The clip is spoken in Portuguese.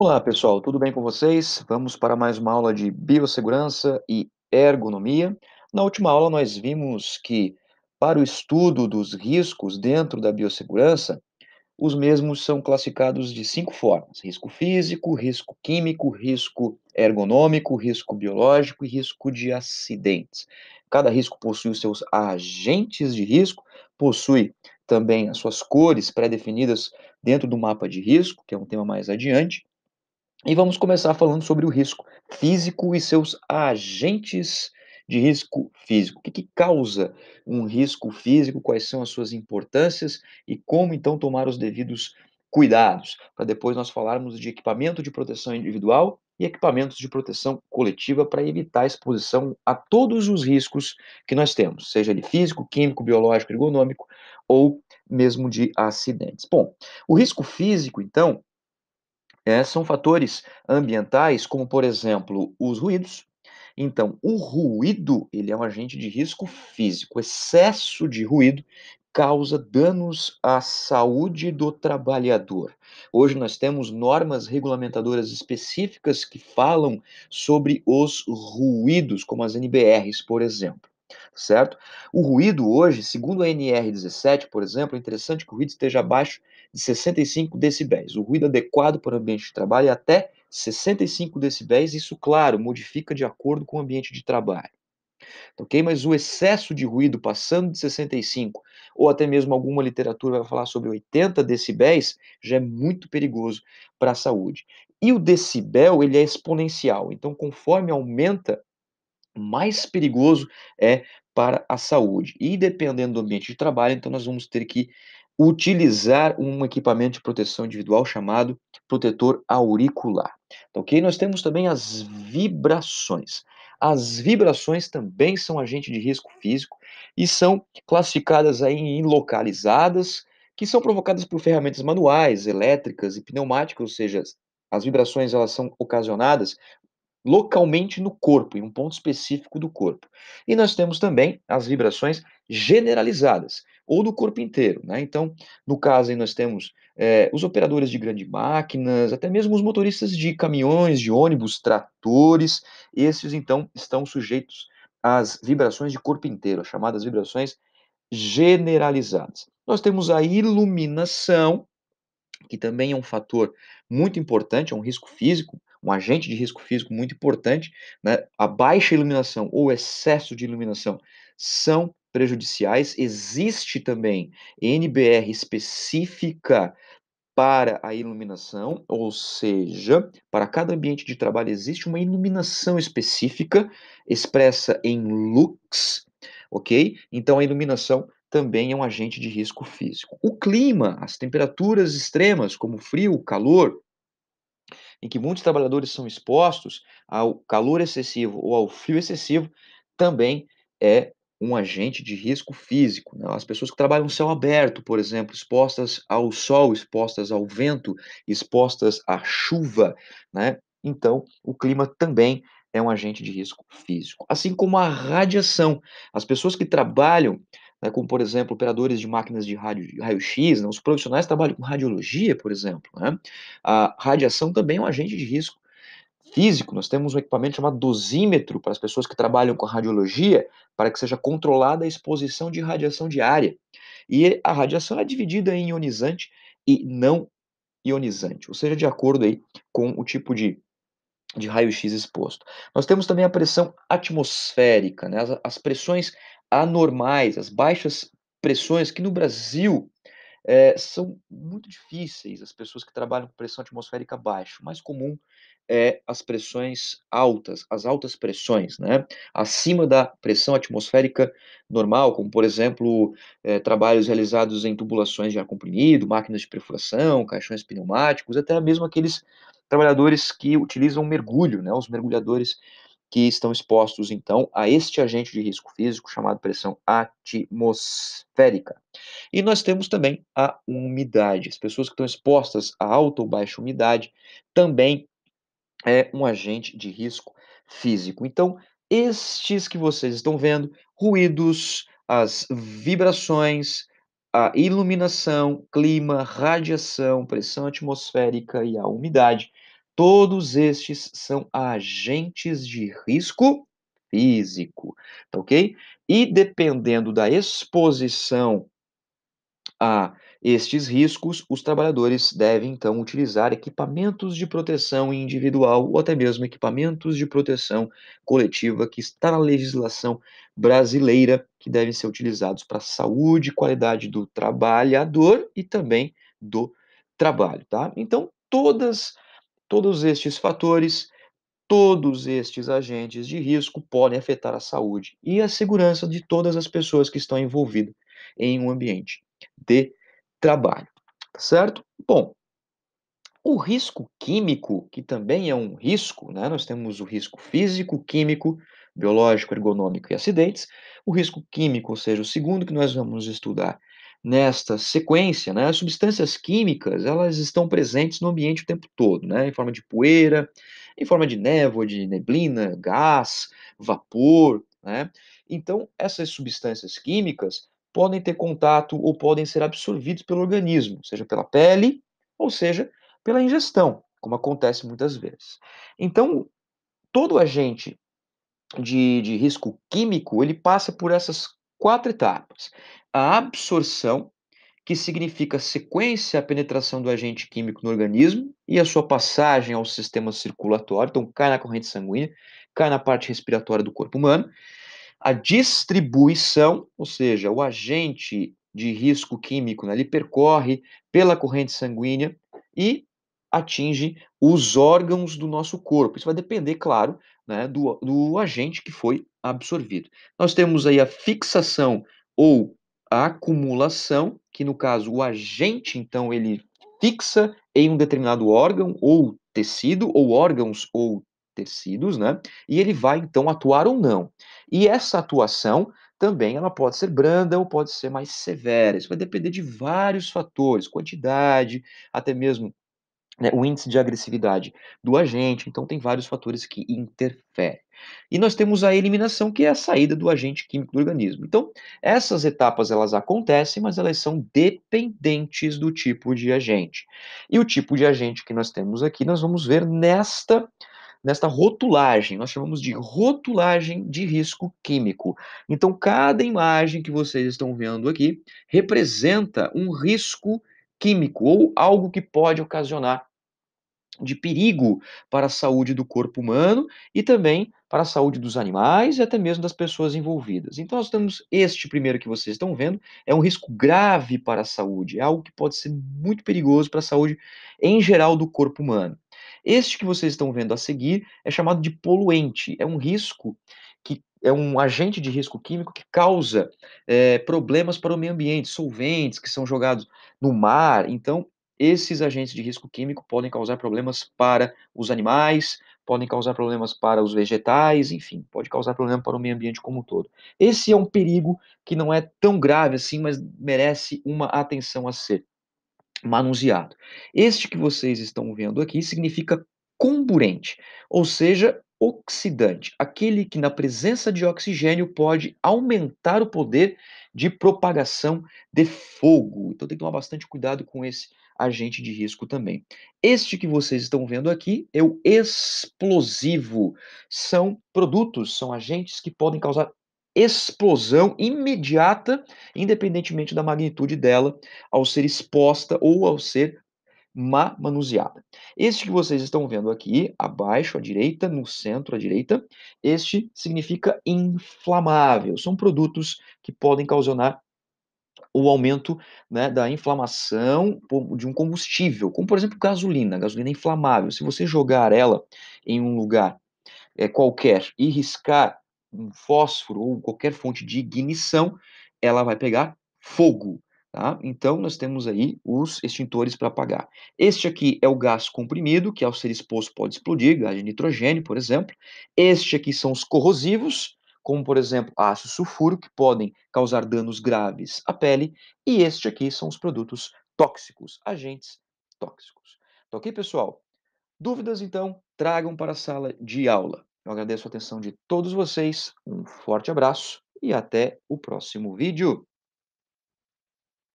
Olá, pessoal, tudo bem com vocês? Vamos para mais uma aula de biossegurança e ergonomia. Na última aula, nós vimos que, para o estudo dos riscos dentro da biossegurança, os mesmos são classificados de cinco formas: risco físico, risco químico, risco ergonômico, risco biológico e risco de acidentes. Cada risco possui os seus agentes de risco, possui também as suas cores pré-definidas dentro do mapa de risco, que é um tema mais adiante, e vamos começar falando sobre o risco físico e seus agentes de risco físico. O que, que, causa um risco físico? Quais são as suas importâncias e como então tomar os devidos cuidados? Para depois nós falarmos de equipamento de proteção individual e equipamentos de proteção coletiva para evitar a exposição a todos os riscos que nós temos, seja ele físico, químico, biológico, ergonômico ou mesmo de acidentes. Bom, o risco físico, então, é, são fatores ambientais, como por exemplo os ruídos. Então, o ruído ele é um agente de risco físico. O excesso de ruído causa danos à saúde do trabalhador. Hoje nós temos normas regulamentadoras específicas que falam sobre os ruídos, como as NBRs, por exemplo certo? O ruído hoje, segundo a NR17, por exemplo, é interessante que o ruído esteja abaixo de 65 decibéis. O ruído adequado para o ambiente de trabalho é até 65 decibéis, isso, claro, modifica de acordo com o ambiente de trabalho. Ok? Mas o excesso de ruído passando de 65, ou até mesmo alguma literatura vai falar sobre 80 decibéis, já é muito perigoso para a saúde. E o decibel, ele é exponencial. Então, conforme aumenta mais perigoso é para a saúde. E dependendo do ambiente de trabalho, então nós vamos ter que utilizar um equipamento de proteção individual chamado protetor auricular. Tá ok? Nós temos também as vibrações. As vibrações também são agente de risco físico e são classificadas aí em localizadas, que são provocadas por ferramentas manuais, elétricas e pneumáticas, ou seja, as vibrações elas são ocasionadas localmente no corpo, em um ponto específico do corpo. E nós temos também as vibrações generalizadas, ou do corpo inteiro. Né? Então, no caso, aí nós temos é, os operadores de grandes máquinas, até mesmo os motoristas de caminhões, de ônibus, tratores, esses então estão sujeitos às vibrações de corpo inteiro, chamadas vibrações generalizadas. Nós temos a iluminação, que também é um fator muito importante, é um risco físico um agente de risco físico muito importante, né? a baixa iluminação ou excesso de iluminação são prejudiciais. Existe também NBR específica para a iluminação, ou seja, para cada ambiente de trabalho existe uma iluminação específica expressa em lux, ok? Então a iluminação também é um agente de risco físico. O clima, as temperaturas extremas, como frio, calor, em que muitos trabalhadores são expostos ao calor excessivo ou ao frio excessivo, também é um agente de risco físico. Né? As pessoas que trabalham no céu aberto, por exemplo, expostas ao sol, expostas ao vento, expostas à chuva, né? então o clima também é um agente de risco físico. Assim como a radiação. As pessoas que trabalham né, como, por exemplo, operadores de máquinas de raio-x, né, os profissionais trabalham com radiologia, por exemplo. Né, a radiação também é um agente de risco físico. Nós temos um equipamento chamado dosímetro para as pessoas que trabalham com radiologia, para que seja controlada a exposição de radiação diária. E a radiação é dividida em ionizante e não ionizante, ou seja, de acordo aí com o tipo de de raio-x exposto. Nós temos também a pressão atmosférica, né? as, as pressões anormais, as baixas pressões que no Brasil é, são muito difíceis as pessoas que trabalham com pressão atmosférica baixa. O mais comum é as pressões altas, as altas pressões, né? Acima da pressão atmosférica normal, como por exemplo é, trabalhos realizados em tubulações de ar comprimido, máquinas de perfuração, caixões pneumáticos, até mesmo aqueles trabalhadores que utilizam mergulho, né, os mergulhadores que estão expostos, então, a este agente de risco físico chamado pressão atmosférica. E nós temos também a umidade. As pessoas que estão expostas a alta ou baixa umidade também é um agente de risco físico. Então, estes que vocês estão vendo, ruídos, as vibrações, a iluminação, clima, radiação, pressão atmosférica e a umidade, todos estes são agentes de risco físico, tá ok? E dependendo da exposição a estes riscos, os trabalhadores devem então utilizar equipamentos de proteção individual ou até mesmo equipamentos de proteção coletiva que está na legislação brasileira, que devem ser utilizados para a saúde e qualidade do trabalhador e também do trabalho, tá? Então, todas todos estes fatores, todos estes agentes de risco podem afetar a saúde e a segurança de todas as pessoas que estão envolvidas em um ambiente de trabalho, tá certo? Bom, o risco químico, que também é um risco, né? Nós temos o risco físico, químico, biológico, ergonômico e acidentes. O risco químico, ou seja, o segundo que nós vamos estudar nesta sequência, né? As substâncias químicas, elas estão presentes no ambiente o tempo todo, né? Em forma de poeira, em forma de névoa, de neblina, gás, vapor, né? Então, essas substâncias químicas, podem ter contato ou podem ser absorvidos pelo organismo, seja pela pele ou seja pela ingestão, como acontece muitas vezes. Então, todo agente de, de risco químico ele passa por essas quatro etapas: a absorção, que significa sequência a penetração do agente químico no organismo e a sua passagem ao sistema circulatório, então cai na corrente sanguínea, cai na parte respiratória do corpo humano a distribuição, ou seja, o agente de risco químico, né, ele percorre pela corrente sanguínea e atinge os órgãos do nosso corpo. Isso vai depender, claro, né, do, do agente que foi absorvido. Nós temos aí a fixação ou a acumulação, que no caso o agente, então, ele fixa em um determinado órgão ou tecido, ou órgãos ou tecidos, né? E ele vai então atuar ou não. E essa atuação também ela pode ser branda ou pode ser mais severa. Isso vai depender de vários fatores, quantidade, até mesmo né, o índice de agressividade do agente. Então tem vários fatores que interferem. E nós temos a eliminação, que é a saída do agente químico do organismo. Então, essas etapas elas acontecem, mas elas são dependentes do tipo de agente. E o tipo de agente que nós temos aqui, nós vamos ver nesta nesta rotulagem, nós chamamos de rotulagem de risco químico. Então, cada imagem que vocês estão vendo aqui representa um risco químico ou algo que pode ocasionar de perigo para a saúde do corpo humano e também para a saúde dos animais e até mesmo das pessoas envolvidas. Então, nós temos este primeiro que vocês estão vendo, é um risco grave para a saúde, é algo que pode ser muito perigoso para a saúde em geral do corpo humano. Este que vocês estão vendo a seguir é chamado de poluente, é um risco que é um agente de risco químico que causa é, problemas para o meio ambiente, solventes que são jogados no mar. Então, esses agentes de risco químico podem causar problemas para os animais, podem causar problemas para os vegetais, enfim, pode causar problema para o meio ambiente como um todo. Esse é um perigo que não é tão grave assim, mas merece uma atenção a ser manuseado. Este que vocês estão vendo aqui significa comburente, ou seja, oxidante, aquele que na presença de oxigênio pode aumentar o poder de propagação de fogo. Então tem que tomar bastante cuidado com esse agente de risco também. Este que vocês estão vendo aqui é o explosivo. São produtos, são agentes que podem causar explosão imediata, independentemente da magnitude dela, ao ser exposta ou ao ser má manuseada. Este que vocês estão vendo aqui, abaixo à direita, no centro à direita, este significa inflamável. São produtos que podem causar o aumento né, da inflamação de um combustível, como por exemplo gasolina, gasolina é inflamável. Se você jogar ela em um lugar é, qualquer e riscar um fósforo ou qualquer fonte de ignição, ela vai pegar fogo. Tá? Então, nós temos aí os extintores para apagar. Este aqui é o gás comprimido, que ao ser exposto pode explodir, gás de nitrogênio, por exemplo. Este aqui são os corrosivos, como por exemplo ácido sulfuro que podem causar danos graves à pele. E este aqui são os produtos tóxicos, agentes tóxicos. Tá ok, pessoal? Dúvidas, então, tragam para a sala de aula. Eu agradeço a atenção de todos vocês, um forte abraço e até o próximo vídeo.